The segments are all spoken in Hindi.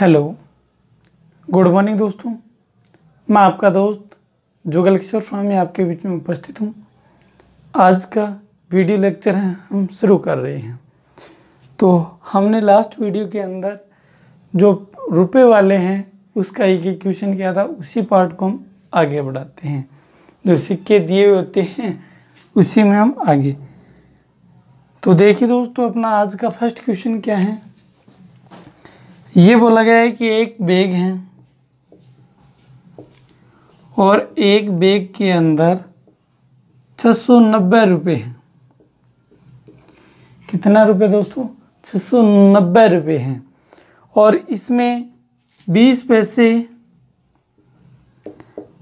हेलो गुड मॉर्निंग दोस्तों मैं आपका दोस्त जुगल किशोर स्वामी आपके बीच में उपस्थित हूँ आज का वीडियो लेक्चर है हम शुरू कर रहे हैं तो हमने लास्ट वीडियो के अंदर जो रुपए वाले हैं उसका एक एक क्वेश्चन किया था उसी पार्ट को हम आगे बढ़ाते हैं जो सिक्के दिए हुए होते हैं उसी में हम आगे तो देखिए दोस्तों अपना आज का फर्स्ट क्वेश्चन क्या है ये बोला गया है कि एक बैग है और एक बैग के अंदर छः सौ नब्बे रुपये हैं कितना रुपये दोस्तों छः सौ नब्बे रुपये हैं और इसमें बीस पैसे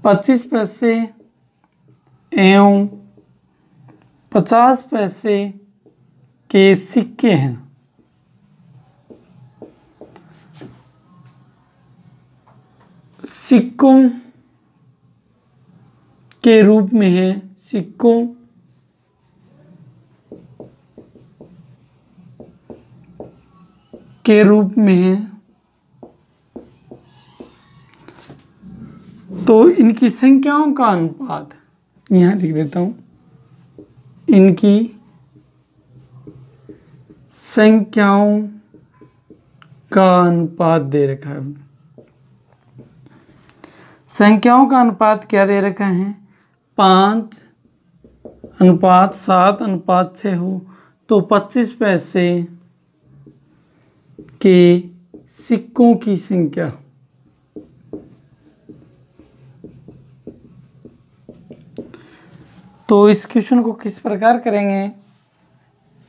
पच्चीस पैसे एवं पचास पैसे के सिक्के हैं सिक्कों के रूप में है सिक्कों के रूप में है तो इनकी संख्याओं का अनुपात यहां लिख देता हूं इनकी संख्याओं का अनुपात दे रखा है संख्याओं का अनुपात क्या दे रखा है पाँच अनुपात सात अनुपात छः हो तो पच्चीस पैसे के सिक्कों की संख्या तो इस क्वेश्चन को किस प्रकार करेंगे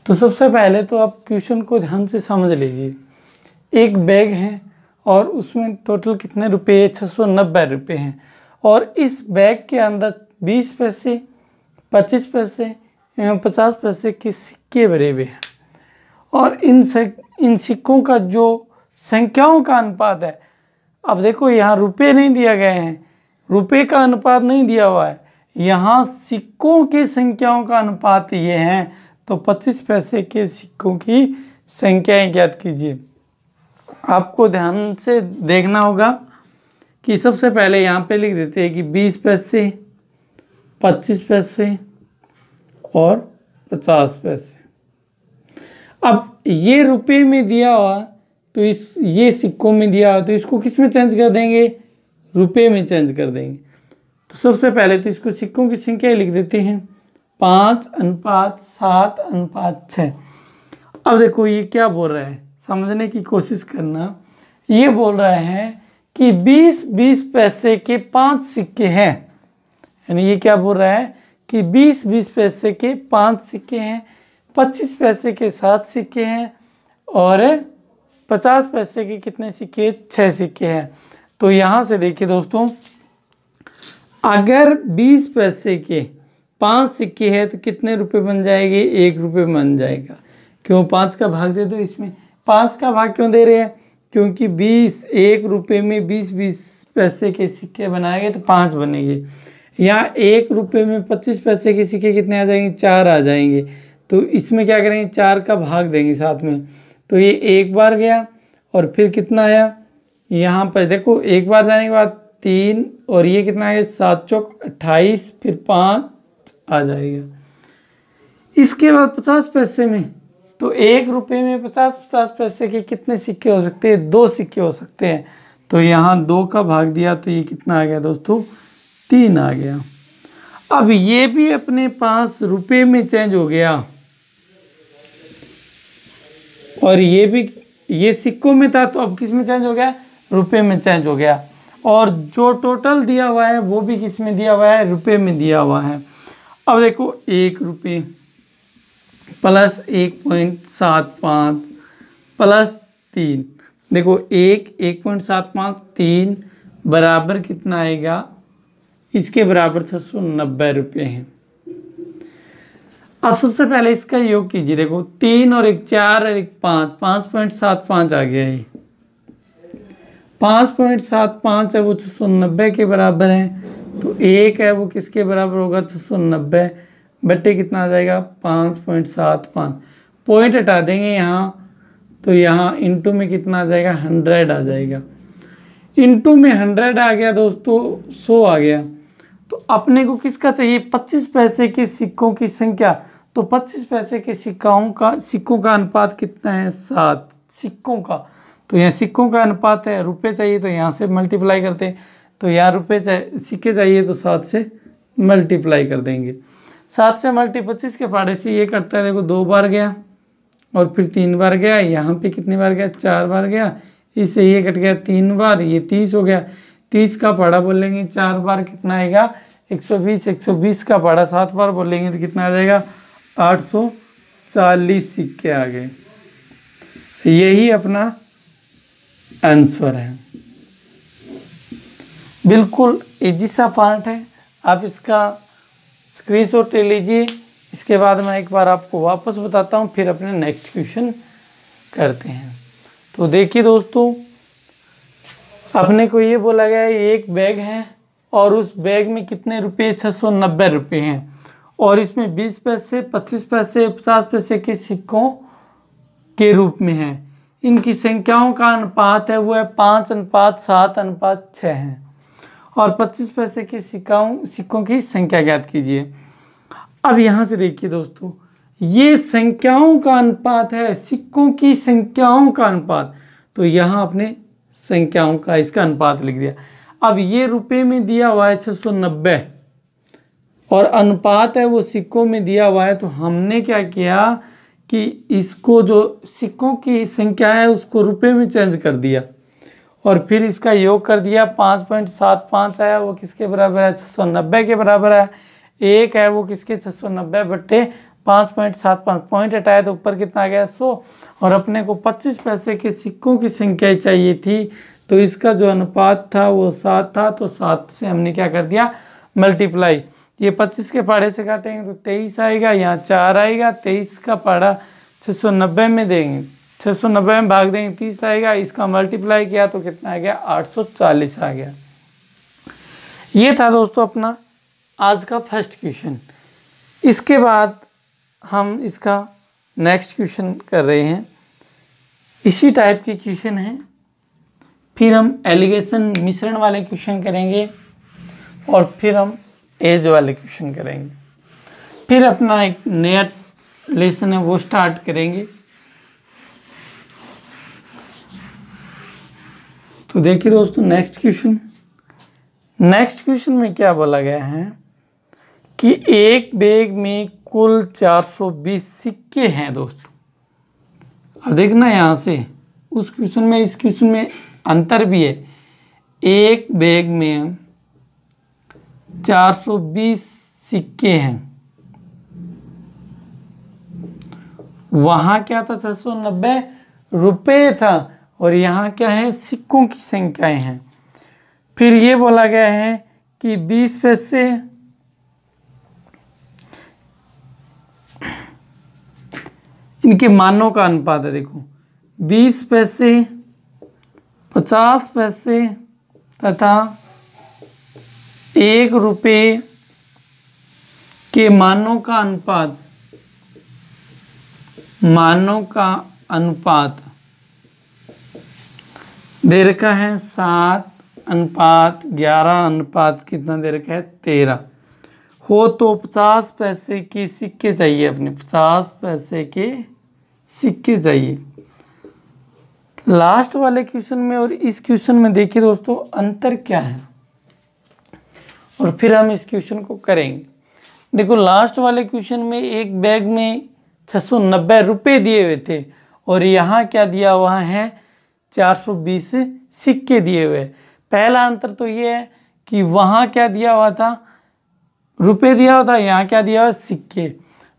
तो सबसे पहले तो आप क्वेश्चन को ध्यान से समझ लीजिए एक बैग है और उसमें टोटल कितने रुपये छः सौ नब्बे रुपये हैं और इस बैग के अंदर बीस पैसे पच्चीस पैसे एवं पचास पैसे के सिक्के भरे हुए हैं और इन सक, इन सिक्कों का जो संख्याओं का अनुपात है अब देखो यहाँ रुपये नहीं दिया गए हैं रुपये का अनुपात नहीं दिया हुआ है यहाँ सिक्कों की संख्याओं का अनुपात ये हैं तो पच्चीस पैसे के सिक्कों की संख्याएँ ज्ञात कीजिए आपको ध्यान से देखना होगा कि सबसे पहले यहाँ पे लिख देते हैं कि बीस पैसे पच्चीस पैसे और पचास पैसे अब ये रुपये में दिया हुआ तो इस ये सिक्कों में दिया हुआ तो इसको किस में चेंज कर देंगे रुपये में चेंज कर देंगे तो सबसे पहले तो इसको सिक्कों की संख्या लिख देते हैं पाँच अनुपात सात अनुपात छः अब देखो ये क्या बोल रहा है समझने की कोशिश करना ये बोल रहे हैं कि 20-20 पैसे के पांच सिक्के हैं यानी ये क्या बोल रहा है कि 20-20 पैसे के पांच सिक्के हैं 25 पैसे के सात सिक्के हैं और 50 पैसे के कितने सिक्के छः सिक्के हैं तो यहाँ से देखिए दोस्तों अगर 20 पैसे के पांच सिक्के हैं तो कितने रुपए बन जाएंगे एक रुपये बन जाएगा क्यों पाँच का भाग दे दो इसमें पाँच का भाग क्यों दे रहे हैं क्योंकि बीस एक रुपये में बीस बीस पैसे के सिक्के बनाए गए तो पाँच बनेंगे यहाँ एक रुपये में पच्चीस पैसे के सिक्के कितने आ जाएंगे चार आ जाएंगे तो इसमें क्या करेंगे चार का भाग देंगे साथ में तो ये एक बार गया और फिर कितना आया यहाँ पर देखो एक बार जाने के बाद तीन और ये कितना आ गया सात चौक अट्ठाईस फिर पाँच आ जाएगा इसके बाद पचास पैसे में तो एक रुपये में पचास पचास पैसे के कितने सिक्के हो सकते हैं दो सिक्के हो सकते हैं तो यहाँ दो का भाग दिया तो ये कितना आ गया दोस्तों तीन आ गया अब ये भी अपने पास रुपये में चेंज हो गया और ये भी ये सिक्कों में था तो अब किस में चेंज हो गया रुपये में चेंज हो गया और जो टोटल दिया हुआ है वो भी किस में दिया हुआ है रुपये में दिया हुआ है अब देखो एक रुपये प्लस एक पॉइंट सात पाँच प्लस तीन देखो एक एक पॉइंट सात पाँच तीन बराबर कितना आएगा इसके बराबर छः सौ नब्बे रुपये हैं अब सबसे पहले इसका योग कीजिए देखो तीन और एक चार और एक पाँच पाँच पॉइंट सात पाँच आ गया है पाँच पॉइंट सात पाँच है वो छः सौ नब्बे के बराबर हैं तो एक है वो किसके बराबर होगा छः सौ नब्बे बट्टे कितना आ जाएगा पाँच पॉइंट सात पाँच पॉइंट हटा देंगे यहाँ तो यहाँ इंटू में कितना आ जाएगा हंड्रेड आ जाएगा इंटू में हंड्रेड आ गया दोस्तों सो आ गया तो अपने को किसका चाहिए पच्चीस पैसे के सिक्कों की संख्या तो पच्चीस पैसे के सिक्काओं का सिक्कों का अनुपात कितना है सात सिक्कों का तो यहाँ सिक्कों का अनुपात है रुपये चाहिए तो यहाँ से मल्टीप्लाई करते तो यहाँ रुपये सिक्के चाहिए तो सात से मल्टीप्लाई कर देंगे सात से मल्टी पच्चीस के पाड़े से ये कटता है देखो दो बार गया और फिर तीन बार गया यहाँ पे कितनी बार गया चार बार गया इससे ये कट गया तीन बार ये तीस हो गया तीस का पाड़ा बोलेंगे चार बार कितना आएगा एक सौ बीस एक सौ बीस का पाड़ा सात बार बोलेंगे तो कितना आ जाएगा आठ सौ चालीस सिक्के आ गए यही अपना आंसर है बिल्कुल एजिसा पार्ट है आप इसका स्क्रीनशॉट ले लीजिए इसके बाद मैं एक बार आपको वापस बताता हूँ फिर अपने नेक्स्ट क्वेश्चन करते हैं तो देखिए दोस्तों अपने को ये बोला गया है एक बैग है और उस बैग में कितने रुपए छः सौ नब्बे रुपये हैं और इसमें बीस पैसे पच्चीस पैसे पचास पैसे के सिक्कों के रूप में हैं इनकी संख्याओं का अनुपात है वो है पाँच अनुपात सात अनुपात छः हैं और पच्चीस पैसे के सिक्काओं सिक्कों की संख्या ज्ञात कीजिए अब यहां से देखिए दोस्तों ये संख्याओं का अनुपात है सिक्कों की संख्याओं का अनुपात तो यहाँ आपने संख्याओं का इसका अनुपात लिख दिया अब ये रुपए में दिया हुआ है छः और अनुपात है वो सिक्कों में दिया हुआ है तो हमने क्या किया कि इसको जो सिक्कों की संख्या है उसको रुपए में चेंज कर दिया और फिर इसका योग कर दिया पाँच पॉइंट सात पाँच आया वो किसके बराबर है छः के बराबर है एक है वो किसके छः सौ नब्बे बट्टे पाँच पॉइंट सात पाँच पॉइंट हटाया तो ऊपर कितना आ गया सौ और अपने को पच्चीस पैसे के सिक्कों की संख्या चाहिए थी तो इसका जो अनुपात था वो सात था तो सात से हमने क्या कर दिया मल्टीप्लाई ये पच्चीस के पाड़े से काटेंगे तो तेईस आएगा यहाँ चार आएगा तेईस का पाड़ा छः सौ नब्बे में देंगे छः सौ नब्बे में भाग देंगे तीस आएगा इसका मल्टीप्लाई किया तो कितना आ गया आठ सौ चालीस आ गया ये था दोस्तों अपना आज का फर्स्ट क्वेश्चन इसके बाद हम इसका नेक्स्ट क्वेश्चन कर रहे हैं इसी टाइप के क्वेश्चन हैं फिर हम एलिगेशन मिश्रण वाले क्वेश्चन करेंगे और फिर हम एज वाले क्वेश्चन करेंगे फिर अपना एक नया लेसन है वो स्टार्ट करेंगे तो देखिए दोस्तों नेक्स्ट क्वेश्चन नेक्स्ट क्वेश्चन में क्या बोला गया है कि एक बैग में कुल 420 सिक्के हैं दोस्तों अब देखना यहाँ से उस क्वेश्चन में इस क्वेश्चन में अंतर भी है एक बैग में 420 सिक्के हैं वहाँ क्या था 690 रुपए था और यहाँ क्या है सिक्कों की संख्याएं हैं फिर ये बोला गया है कि 20 पैसे इनके मानों का अनुपात है देखो बीस पैसे पचास पैसे तथा एक रुपये के मानों का अनुपात मानों का अनुपात दे रखा है सात अनुपात ग्यारह अनुपात कितना दे रखा है तेरह हो तो पचास पैसे के सिक्के चाहिए अपने पचास पैसे के सीख के जाइए लास्ट वाले क्वेश्चन में और इस क्वेश्चन में देखिए दोस्तों अंतर क्या है और फिर हम इस क्वेश्चन को करेंगे देखो लास्ट वाले क्वेश्चन में एक बैग में छः सौ नब्बे रुपये दिए हुए थे और यहाँ क्या दिया हुआ है चार सौ बीस सिक्के दिए हुए पहला अंतर तो ये है कि वहाँ क्या दिया हुआ था रुपये दिया हुआ था यहाँ क्या दिया हुआ सिक्के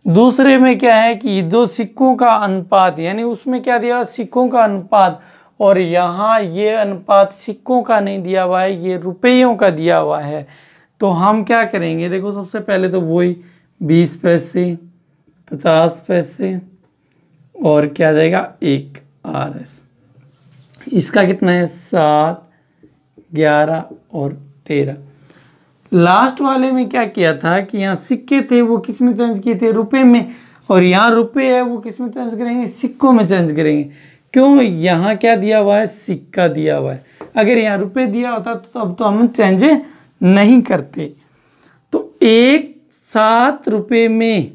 दूसरे में क्या है कि दो सिक्कों का अनुपात यानी उसमें क्या दिया हुआ सिक्कों का अनुपात और यहाँ ये अनुपात सिक्कों का नहीं दिया हुआ है ये रुपयों का दिया हुआ है तो हम क्या करेंगे देखो सबसे पहले तो वही बीस पैसे पचास पैसे और क्या जाएगा एक आर एस इसका कितना है सात ग्यारह और तेरह लास्ट वाले में क्या किया था कि यहाँ सिक्के थे वो किस में चेंज किए थे रुपए में और यहाँ रुपए है वो किस में चेंज करेंगे सिक्कों में चेंज करेंगे क्यों यहाँ क्या दिया हुआ है सिक्का दिया हुआ है अगर यहाँ रुपये दिया होता तो अब तो हम चेंज नहीं करते तो एक सात रुपये में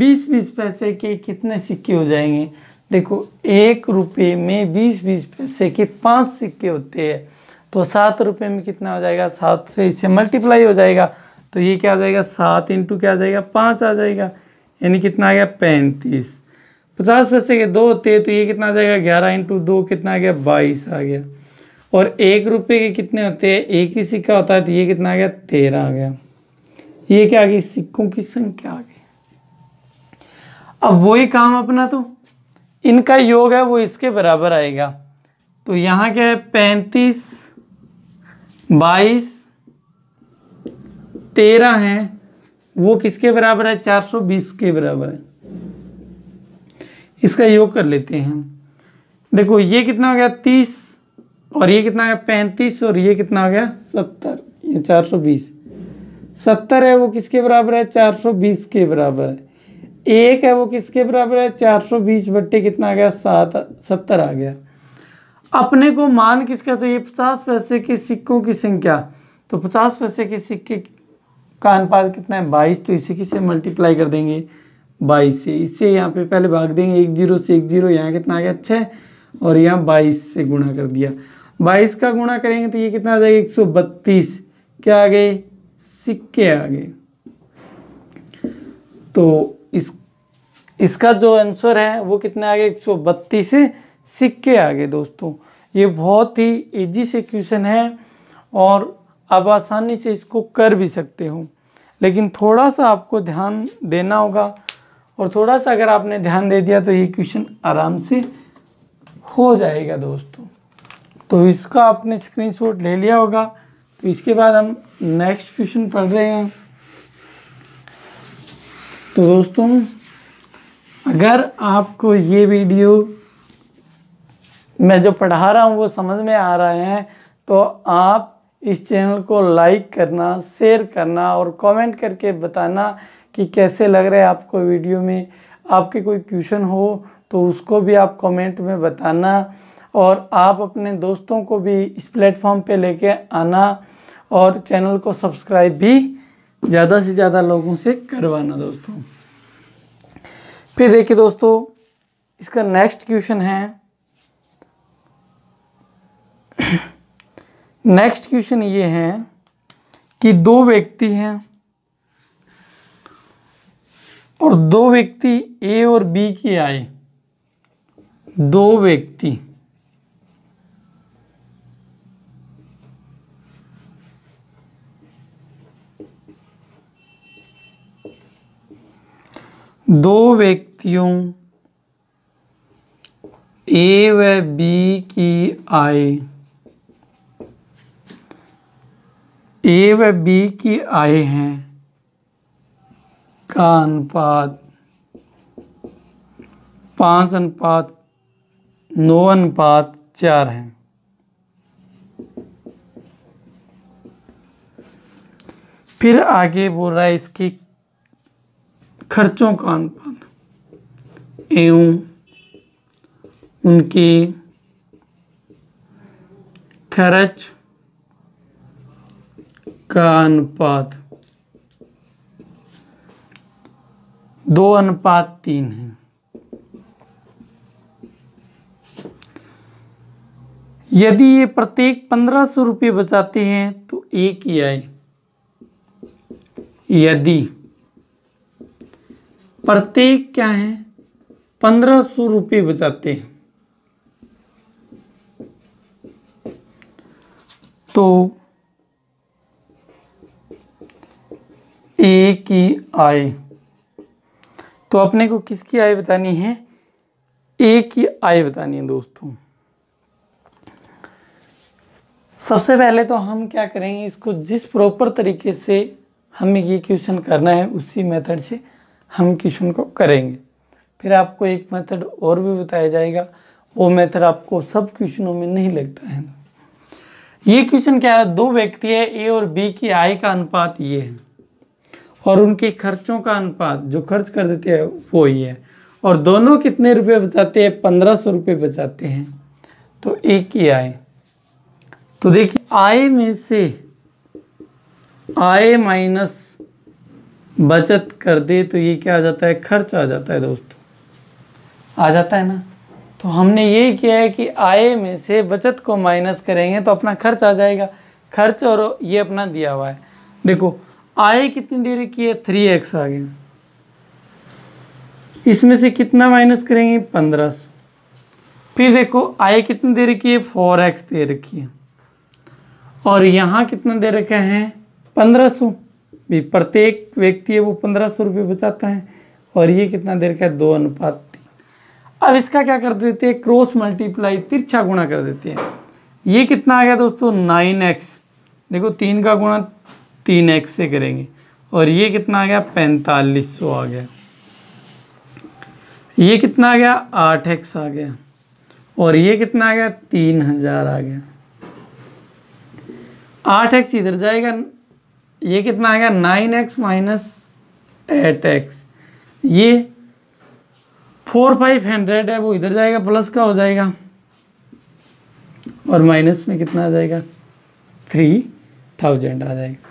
बीस बीस पैसे के कितने सिक्के हो जाएंगे देखो एक रुपये में बीस बीस पैसे के पांच सिक्के होते हैं तो सात रुपये में कितना हो जाएगा सात से इससे मल्टीप्लाई हो जाएगा तो ये क्या आ जाएगा सात इंटू क्या आ जाएगा पाँच आ जाएगा यानी कितना आ गया पैंतीस पचास पैसे के दो होते तो ये कितना आ जाएगा ग्यारह इंटू दो कितना आ गया बाईस आ गया और एक रुपये के कितने होते हैं एक ही सिक्का होता है तो ये कितना आ गया तेरह आ गया ये क्या आ गई सिक्कों की संख्या आ गई अब वही काम अपना तो इनका योग है वो इसके बराबर आएगा तो यहाँ क्या है पैंतीस बाईस तेरह है वो किसके बराबर है चार सौ बीस के बराबर है इसका योग कर लेते हैं देखो ये कितना हो गया तीस और ये कितना हो गया पैंतीस और ये कितना हो गया सत्तर ये चार सौ बीस सत्तर है वो किसके बराबर है चार सौ बीस के बराबर है एक है वो किसके बराबर है चार सौ बीस बट्टे कितना आ गया सात सत्तर आ गया अपने को मान किसका चाहिए पचास पैसे के सिक्कों की संख्या तो पचास पैसे के सिक्के का अनुपात कितना है बाईस तो इसे किससे मल्टीप्लाई कर देंगे बाईस से इसे यहाँ पे पहले भाग देंगे एक जीरो से एक जीरो यहाँ कितना आ गया छः और यहाँ बाईस से गुणा कर दिया बाईस का गुणा करेंगे तो ये कितना आ जाएगा एक सौ बत्तीस क्या आ गए सिक्के आ गए तो इस इसका जो आंसर है वो कितना आ गया एक सौ बत्तीस सिक्के आ गए दोस्तों ये बहुत ही इजी से क्वेश्चन है और आप आसानी से इसको कर भी सकते हो लेकिन थोड़ा सा आपको ध्यान देना होगा और थोड़ा सा अगर आपने ध्यान दे दिया तो ये क्वेश्चन आराम से हो जाएगा दोस्तों तो इसका आपने स्क्रीनशॉट ले लिया होगा तो इसके बाद हम नेक्स्ट क्वेश्चन पढ़ रहे हैं तो दोस्तों अगर आपको ये वीडियो मैं जो पढ़ा रहा हूँ वो समझ में आ रहे हैं तो आप इस चैनल को लाइक करना शेयर करना और कमेंट करके बताना कि कैसे लग रहे हैं आपको वीडियो में आपके कोई क्वेश्चन हो तो उसको भी आप कमेंट में बताना और आप अपने दोस्तों को भी इस प्लेटफॉर्म पे लेके आना और चैनल को सब्सक्राइब भी ज़्यादा से ज़्यादा लोगों से करवाना दोस्तों फिर देखिए दोस्तों इसका नेक्स्ट क्वेश्चन है नेक्स्ट क्वेश्चन ये है कि दो व्यक्ति हैं और दो व्यक्ति ए और बी की आए दो व्यक्ति दो व्यक्तियों ए व बी की आय ए व बी की आय हैं का अनुपात पाँच अनुपात नौ अनुपात चार हैं फिर आगे बोल रहा है इसके खर्चों का अनुपात एवं उनके खर्च का अनुपात दो अनुपात तीन है यदि ये प्रत्येक पंद्रह सौ रुपये बचाते हैं तो एक ही आए यदि प्रत्येक क्या है पंद्रह सौ रुपये बचाते हैं तो ए की आय तो अपने को किसकी आय बतानी है ए की आय बतानी है दोस्तों सबसे पहले तो हम क्या करेंगे इसको जिस प्रॉपर तरीके से हमें ये क्वेश्चन करना है उसी मेथड से हम क्वेश्चन को करेंगे फिर आपको एक मेथड और भी बताया जाएगा वो मेथड आपको सब क्वेश्चनों में नहीं लगता है ये क्वेश्चन क्या है दो व्यक्ति है ए और बी की आय का अनुपात ये है और उनके खर्चों का अनुपात जो खर्च कर देते हैं वो ही है और दोनों कितने रुपए बचाते हैं पंद्रह सौ रुपये बचाते हैं तो एक ही आय तो देखिए आय में से आय माइनस बचत कर दे तो ये क्या आ जाता है खर्च आ जाता है दोस्तों आ जाता है ना तो हमने ये किया है कि आय में से बचत को माइनस करेंगे तो अपना खर्च आ जाएगा खर्च और ये अपना दिया हुआ है देखो आए कितनी देर रखी है थ्री एक्स आ गया इसमें से कितना माइनस करेंगे पंद्रह फिर देखो आए कितनी देर की है फोर एक्स दे रखी है और यहाँ कितना दे रखा है पंद्रह सौ भी प्रत्येक व्यक्ति है वो पंद्रह सौ रुपये बचाता है और ये कितना देर का है दो अनुपात तीन अब इसका क्या कर देते हैं क्रॉस मल्टीप्लाई तिरछा गुणा कर देते हैं ये कितना आ गया दोस्तों नाइन एक्स देखो तीन का गुणा तीन एक्स से करेंगे और ये कितना आ गया पैंतालीस सौ आ गया ये कितना आ गया आठ एक्स आ गया और ये कितना आ गया तीन हज़ार आ गया आठ एक्स इधर जाएगा ये कितना आ गया nine x minus eight x ये फोर फाइव हंड्रेड है वो इधर जाएगा प्लस का हो जाएगा और माइनस में कितना आ जाएगा थ्री थाउजेंड आ जाएगा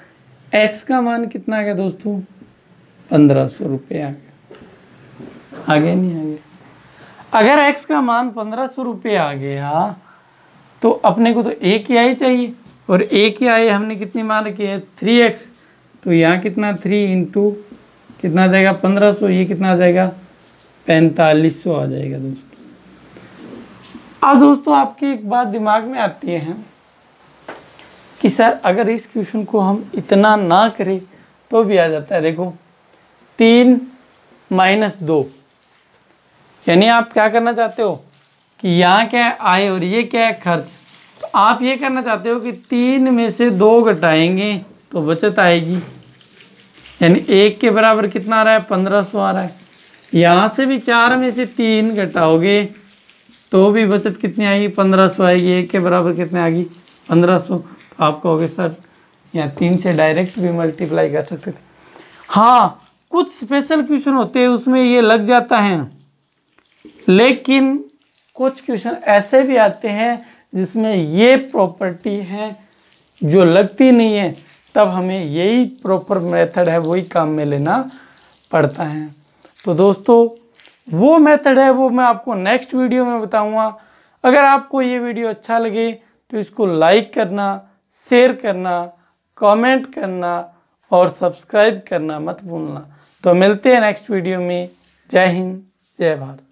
एक्स का मान कितना आ गया दोस्तों पंद्रह सौ रुपये आ गया आगे नहीं आगे अगर एक्स का मान पंद्रह सौ रुपये आ गया तो अपने को तो ए की आई चाहिए और ए की आई हमने कितनी मान रखी है थ्री एक्स तो यहाँ कितना थ्री इंटू कितना आ जाएगा पंद्रह सौ ये कितना आ जाएगा पैंतालीस सौ आ जाएगा दोस्तों अब दोस्तों आपकी एक बात दिमाग में आती है कि सर अगर इस क्वेश्चन को हम इतना ना करें तो भी आ जाता है देखो तीन माइनस दो यानी आप क्या करना चाहते हो कि यहाँ क्या है आय और ये क्या है खर्च तो आप ये करना चाहते हो कि तीन में से दो घटाएंगे तो बचत आएगी यानी एक के बराबर कितना आ रहा है पंद्रह सौ आ रहा है यहाँ से भी चार में से तीन घटाओगे तो भी बचत कितनी आएगी पंद्रह सौ आएगी एक के बराबर कितनी आएगी पंद्रह सौ आप कहोगे सर यहाँ तीन से डायरेक्ट भी मल्टीप्लाई कर सकते थे हाँ कुछ स्पेशल क्वेश्चन होते हैं उसमें ये लग जाता है लेकिन कुछ क्वेश्चन ऐसे भी आते हैं जिसमें ये प्रॉपर्टी है जो लगती नहीं है तब हमें यही प्रॉपर मेथड है वही काम में लेना पड़ता है तो दोस्तों वो मेथड है वो मैं आपको नेक्स्ट वीडियो में बताऊंगा अगर आपको ये वीडियो अच्छा लगे तो इसको लाइक करना शेयर करना कमेंट करना और सब्सक्राइब करना मत भूलना तो मिलते हैं नेक्स्ट वीडियो में जय हिंद जय भारत